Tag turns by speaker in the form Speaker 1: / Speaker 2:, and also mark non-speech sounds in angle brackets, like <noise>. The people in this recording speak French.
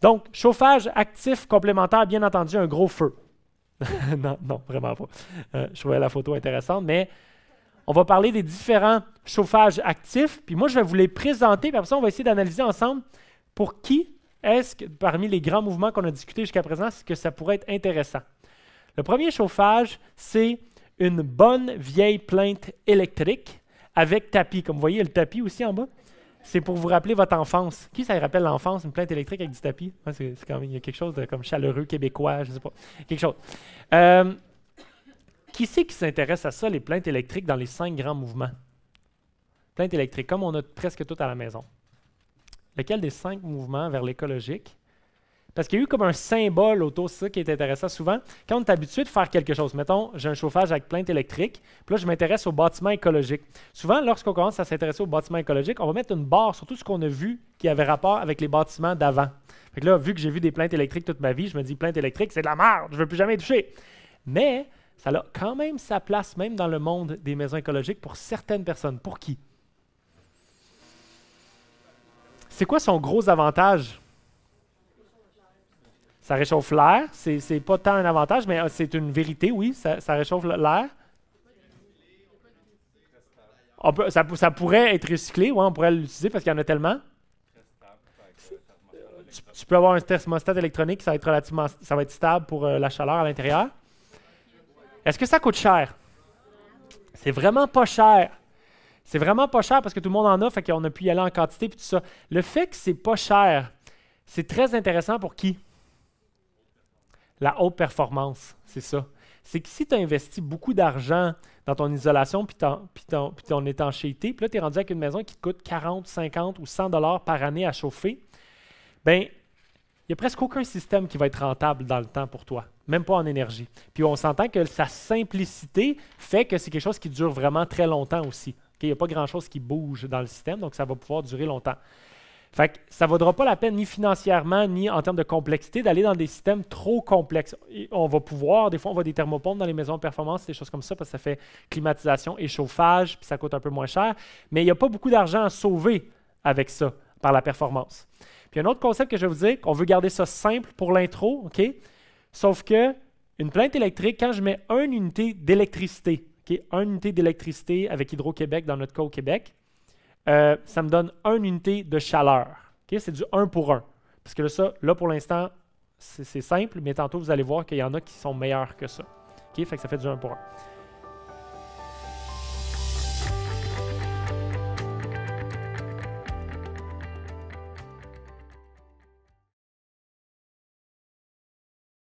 Speaker 1: Donc, chauffage actif complémentaire, bien entendu, un gros feu. <laughs> non, non, vraiment pas. Euh, je trouvais la photo intéressante, mais on va parler des différents chauffages actifs. Puis moi, je vais vous les présenter, puis après ça, on va essayer d'analyser ensemble pour qui est-ce que parmi les grands mouvements qu'on a discuté jusqu'à présent, c'est que ça pourrait être intéressant. Le premier chauffage, c'est une bonne vieille plainte électrique avec tapis. Comme vous voyez, le tapis aussi en bas c'est pour vous rappeler votre enfance. Qui ça rappelle l'enfance, une plainte électrique avec du tapis? c'est, quand même, il y a quelque chose de comme chaleureux, québécois, je ne sais pas. Quelque chose. Euh, qui c'est qui s'intéresse à ça, les plaintes électriques, dans les cinq grands mouvements? Plainte électriques, comme on a presque tout à la maison. Lequel des cinq mouvements vers l'écologique parce qu'il y a eu comme un symbole autour, de ça qui est intéressant souvent. Quand on est habitué de faire quelque chose, mettons, j'ai un chauffage avec plainte électrique, puis là, je m'intéresse aux bâtiments écologiques. Souvent, lorsqu'on commence à s'intéresser aux bâtiments écologiques, on va mettre une barre sur tout ce qu'on a vu qui avait rapport avec les bâtiments d'avant. Fait que là, vu que j'ai vu des plaintes électriques toute ma vie, je me dis, plainte électrique, c'est de la merde, je ne veux plus jamais toucher. Mais ça a quand même sa place, même dans le monde des maisons écologiques, pour certaines personnes. Pour qui? C'est quoi son gros avantage? Ça réchauffe l'air. C'est pas tant un avantage, mais ah, c'est une vérité, oui. Ça, réchauffe l'air. Ça, ça, pourrait être recyclé, ouais, on pourrait l'utiliser parce qu'il y en a tellement. Tu, peux avoir un thermostat électronique, ça va être relativement, ça va être stable pour euh, la chaleur à l'intérieur. Est-ce que ça coûte cher? C'est vraiment pas cher. C'est vraiment pas cher parce que tout le monde en a, fait qu'on a pu y aller en quantité et tout ça. Le fait que c'est pas cher, c'est très intéressant pour qui? La haute performance, c'est ça. C'est que si tu as investi beaucoup d'argent dans ton isolation puis ton, puis ton, puis étanchéité, puis là, tu es rendu avec une maison qui te coûte 40, 50 ou 100 dollars par année à chauffer, ben il n'y a presque aucun système qui va être rentable dans le temps pour toi, même pas en énergie. Puis on s'entend que sa simplicité fait que c'est quelque chose qui dure vraiment très longtemps aussi. Il n'y a pas grand-chose qui bouge dans le système, donc ça va pouvoir durer longtemps. Fait ça ne vaudra pas la peine ni financièrement, ni en termes de complexité, d'aller dans des systèmes trop complexes. on va pouvoir, des fois, on voit des thermopompes dans les maisons de performance, des choses comme ça, parce que ça fait climatisation et chauffage, puis ça coûte un peu moins cher. Mais il n'y a pas beaucoup d'argent à sauver avec ça, par la performance. Puis un autre concept que je vais vous dire, qu'on veut garder ça simple pour l'intro, OK? Sauf que une plainte électrique, quand je mets une unité d'électricité, OK? Une unité d'électricité avec Hydro-Québec, dans notre cas au Québec, euh, ça me donne une unité de chaleur. C'est du 1 pour 1. Parce que là, ça, là pour l'instant, c'est simple, mais tantôt, vous allez voir qu'il y en a qui sont meilleurs que ça. Fait que ça fait du 1 pour 1.